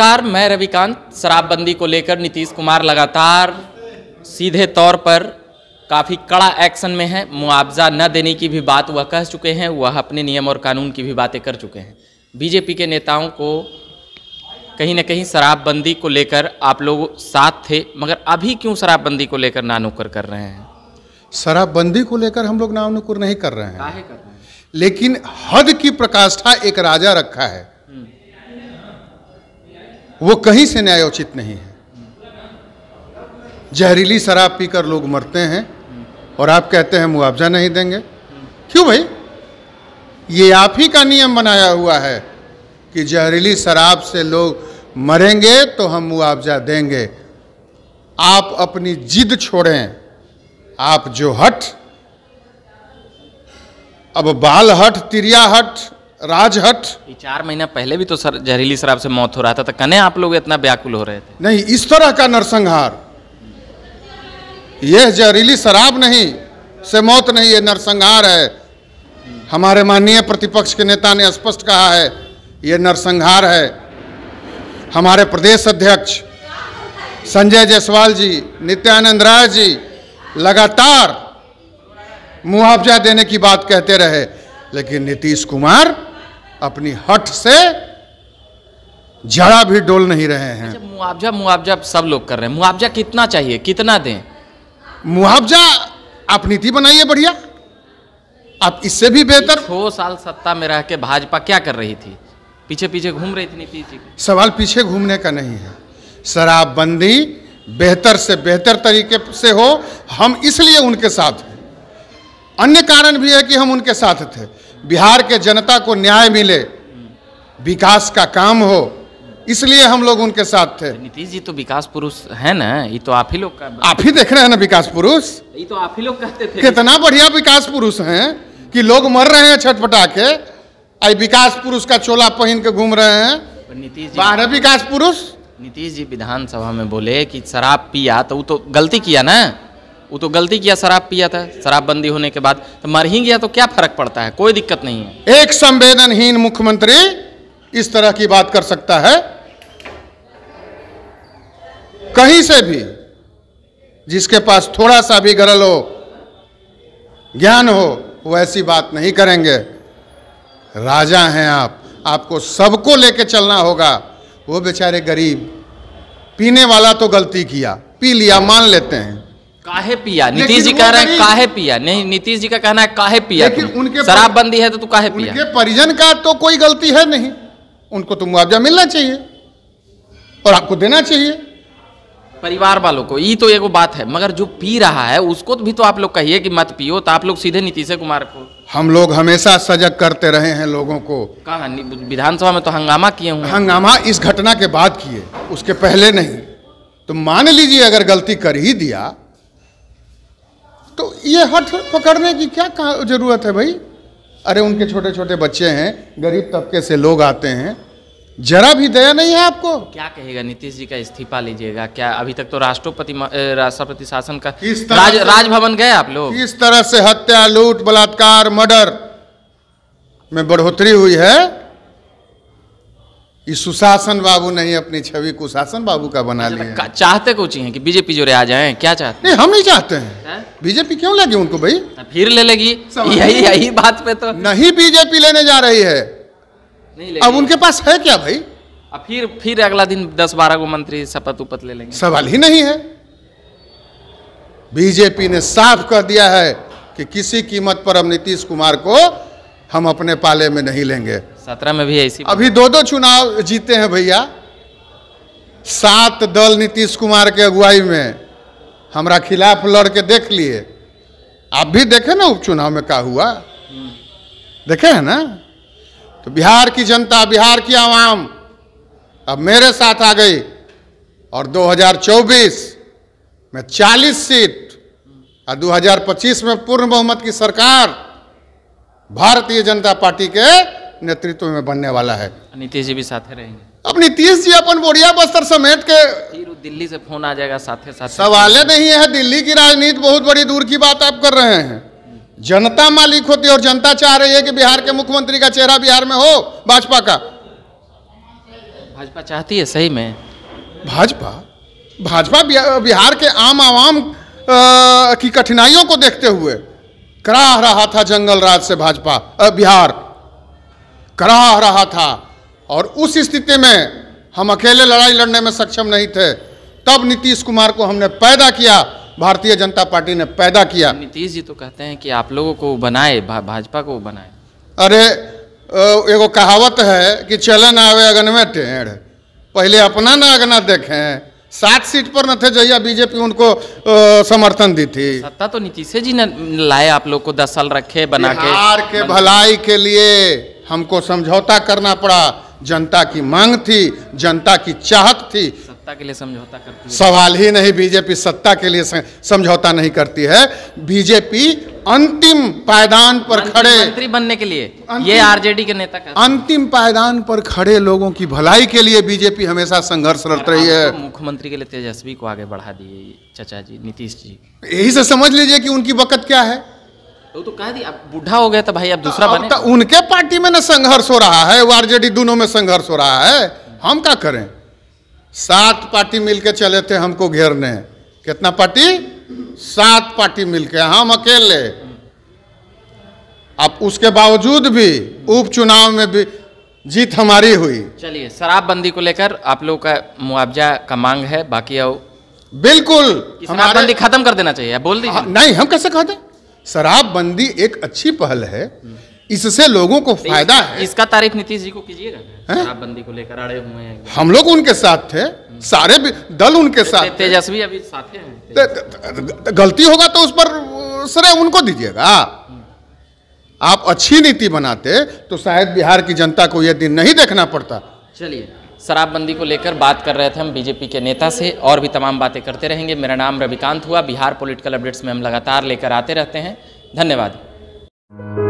नमस्कार मैं रविकांत शराबबंदी को लेकर नीतीश कुमार लगातार सीधे तौर पर काफ़ी कड़ा एक्शन में है मुआवजा न देने की भी बात वह कह चुके हैं वह अपने नियम और कानून की भी बातें कर चुके हैं बीजेपी के नेताओं को कहीं ना कहीं शराबबंदी को लेकर आप लोग साथ थे मगर अभी क्यों शराबबंदी को लेकर नानुकर कर रहे हैं शराबबंदी को लेकर हम लोग नानुकुर नहीं कर रहे हैं, कर रहे हैं। लेकिन हद की प्रकाष्ठा एक राजा रखा है वो कहीं से न्यायोचित नहीं है जहरीली शराब पीकर लोग मरते हैं और आप कहते हैं मुआवजा नहीं देंगे क्यों भाई ये आप ही का नियम बनाया हुआ है कि जहरीली शराब से लोग मरेंगे तो हम मुआवजा देंगे आप अपनी जिद छोड़ें आप जो हट अब बाल हट तिरिया हट राजहट चार महीना पहले भी तो सर जहरीली शराब से मौत हो रहा था तो कने आप लोग इतना व्याकुल हो रहे थे नहीं इस तरह का नरसंहार यह जहरीली शराब नहीं से मौत नहीं ये नरसंहार है हमारे माननीय प्रतिपक्ष के नेता ने स्पष्ट कहा है ये नरसंहार है हमारे प्रदेश अध्यक्ष संजय जायसवाल जी नित्यानंद राय जी लगातार मुआवजा देने की बात कहते रहे लेकिन नीतीश कुमार अपनी हट से जरा भी डोल नहीं रहे हैं अच्छा, मुआवजा मुआवजा सब लोग कर रहे हैं मुआवजा कितना चाहिए कितना दें मुआवजा आप नीति बनाइए बढ़िया आप इससे भी बेहतर छः साल सत्ता में रह के भाजपा क्या कर रही थी पीछे पीछे घूम रही थी नीति जी सवाल पीछे घूमने का नहीं है शराबबंदी बेहतर से बेहतर तरीके से हो हम इसलिए उनके साथ हैं अन्य कारण भी है कि हम उनके साथ थे बिहार के जनता को न्याय मिले विकास का काम हो इसलिए हम लोग उनके साथ थे नीतीश जी तो विकास पुरुष है ना ये तो आप ही लोग का आप ही देख रहे हैं ना विकास पुरुष ये तो आप ही लोग कहते थे कितना बढ़िया विकास पुरुष हैं कि लोग मर रहे हैं छटपटा के आई विकास पुरुष का चोला पहन के घूम रहे हैं नीतीश जी बारह विकास पुरुष नीतीश जी विधानसभा में बोले कि शराब पिया तो वो तो गलती किया ना वो तो गलती किया शराब पिया था शराबबंदी होने के बाद तो मर ही गया तो क्या फर्क पड़ता है कोई दिक्कत नहीं है एक संवेदनहीन मुख्यमंत्री इस तरह की बात कर सकता है कहीं से भी जिसके पास थोड़ा सा भी गरल हो ज्ञान हो वो ऐसी बात नहीं करेंगे राजा हैं आप आपको सबको लेके चलना होगा वो बेचारे गरीब पीने वाला तो गलती किया पी लिया मान लेते हैं काहे पिया नीतीश जी कह रहे हैं काहे पिया नहीं नीतीश जी का कहना है काहे पिया लेकिन उनके शराबबंदी है तो तू काहे पिया उनके परिजन का तो कोई गलती है नहीं उनको तो मुआवजा मिलना चाहिए और आपको देना चाहिए परिवार वालों को ये तो एगो बात है मगर जो पी रहा है उसको तो भी तो आप लोग कहिए कि मत पियो तो आप लोग सीधे नीतीश कुमार को हम लोग हमेशा सजग करते रहे हैं लोगों को कहा विधानसभा में तो हंगामा किए हुए हंगामा इस घटना के बाद किए उसके पहले नहीं तो मान लीजिए अगर गलती कर ही दिया तो ये हठ पकड़ने की क्या ज़रूरत है भाई अरे उनके छोटे छोटे बच्चे हैं गरीब तबके से लोग आते हैं जरा भी दया नहीं है आपको तो क्या कहेगा नीतीश जी का इस्तीफा लीजिएगा क्या अभी तक तो राष्ट्रपति राष्ट्रपति शासन का राज राजभवन गए आप लोग किस तरह से हत्या लूट बलात्कार मर्डर में बढ़ोतरी हुई है सुशासन बाबू नहीं अपनी छवि कुशासन बाबू का बना अच्छा, लिया चाहते कुछ हैं कि बीजेपी जो आ जाए क्या चाहते नहीं हम ही चाहते हैं बीजेपी क्यों लगी उनको भाई हाँ, फिर ले लेगी यही यही बात पे तो नहीं बीजेपी लेने जा रही है नहीं अब उनके पास है क्या भाई अब फिर फिर अगला दिन दस बारह को मंत्री शपथ उपत ले लेंगे सवाल ही नहीं है बीजेपी ने साफ कर दिया है कि किसी कीमत पर हम नीतीश कुमार को हम अपने पाले में नहीं लेंगे सत्रह में भी ऐसी अभी दो दो चुनाव जीते हैं भैया सात दल नीतीश कुमार के अगुवाई में हमारा खिलाफ लड़ के देख लिए आप भी देखे ना उपचुनाव में क्या हुआ देखे है ना तो बिहार की जनता बिहार की आवाम अब मेरे साथ आ गई और 2024 में 40 सीट और 2025 में पूर्ण बहुमत की सरकार भारतीय जनता पार्टी के नेतृत्व में बनने वाला है नीतीश जी भी साथ रहेंगे अब नीतीश जी अपन बोरिया बस्तर समेट के दिल्ली से फोन आ जाएगा साथ साथ सवाल नहीं है दिल्ली की राजनीति बहुत बड़ी दूर की बात आप कर रहे हैं जनता मालिक होती है और जनता चाह रही है कि बिहार के मुख्यमंत्री का चेहरा बिहार में हो भाजपा का भाजपा चाहती है सही में भाजपा भाजपा बिहार के आम आवाम की कठिनाइयों को देखते हुए कराह रहा था जंगल राज से भाजपा बिहार कराह रहा था और उस स्थिति में हम अकेले लड़ाई लड़ने में सक्षम नहीं थे तब नीतीश कुमार को हमने पैदा किया भारतीय जनता पार्टी ने पैदा किया नीतीश जी तो कहते हैं कि आप लोगों को बनाए भा, भाजपा को बनाए अरे एगो कहावत है कि चले ना आवे अगन में टेढ़ पहले अपना ना अगना देखें सात सीट पर न थे जैया बीजेपी उनको समर्थन दी थी सत्ता तो नीतीश जी ने लाए आप लोग को दस साल रखे बना के के भलाई के लिए हमको समझौता करना पड़ा जनता की मांग थी जनता की चाहत थी सत्ता के लिए समझौता करती है सवाल ही नहीं बीजेपी सत्ता के लिए समझौता नहीं करती है बीजेपी अंतिम पायदान पर खड़े मंत्री बनने के लिए ये आरजेडी के नेता अंतिम पायदान पर खड़े लोगों की भलाई के लिए बीजेपी हमेशा संघर्षरत रही है तो मुख्यमंत्री के लिए तेजस्वी को आगे बढ़ा दिए चाचा जी नीतीश जी यही से समझ लीजिए कि उनकी वक़्त क्या है वो तो कह दिया बूढ़ा हो गया तो भाई आप दूसरा बने उनके पार्टी में ना संघर्ष हो रहा है वो आरजेडी दोनों में संघर्ष हो रहा है हम क्या करें सात पार्टी मिलके चले थे हमको घेरने कितना पार्टी सात पार्टी मिलके हम अकेले अब उसके बावजूद भी उपचुनाव में भी जीत हमारी हुई चलिए शराबबंदी को लेकर आप लोगों का मुआवजा का मांग है बाकी आओ बिल्कुल शराबबंदी खत्म कर देना चाहिए बोल दीजिए हाँ, नहीं हम कैसे कहते शराबबंदी एक अच्छी पहल है इससे लोगों को फायदा है इसका तारीफ नीतीश जी को कीजिएगा शराबबंदी को लेकर अड़े हुए हैं हम लोग उनके साथ थे सारे दल उनके साथ तेजस्वी अभी साथ हैं गलती होगा तो उस पर श्रेय उनको दीजिएगा आप अच्छी नीति बनाते तो शायद बिहार की जनता को यह दिन नहीं देखना पड़ता चलिए शराबबंदी को लेकर बात कर रहे थे हम बीजेपी के नेता से और भी तमाम बातें करते रहेंगे मेरा नाम रविकांत हुआ बिहार पॉलिटिकल अपडेट्स में हम लगातार लेकर आते रहते हैं धन्यवाद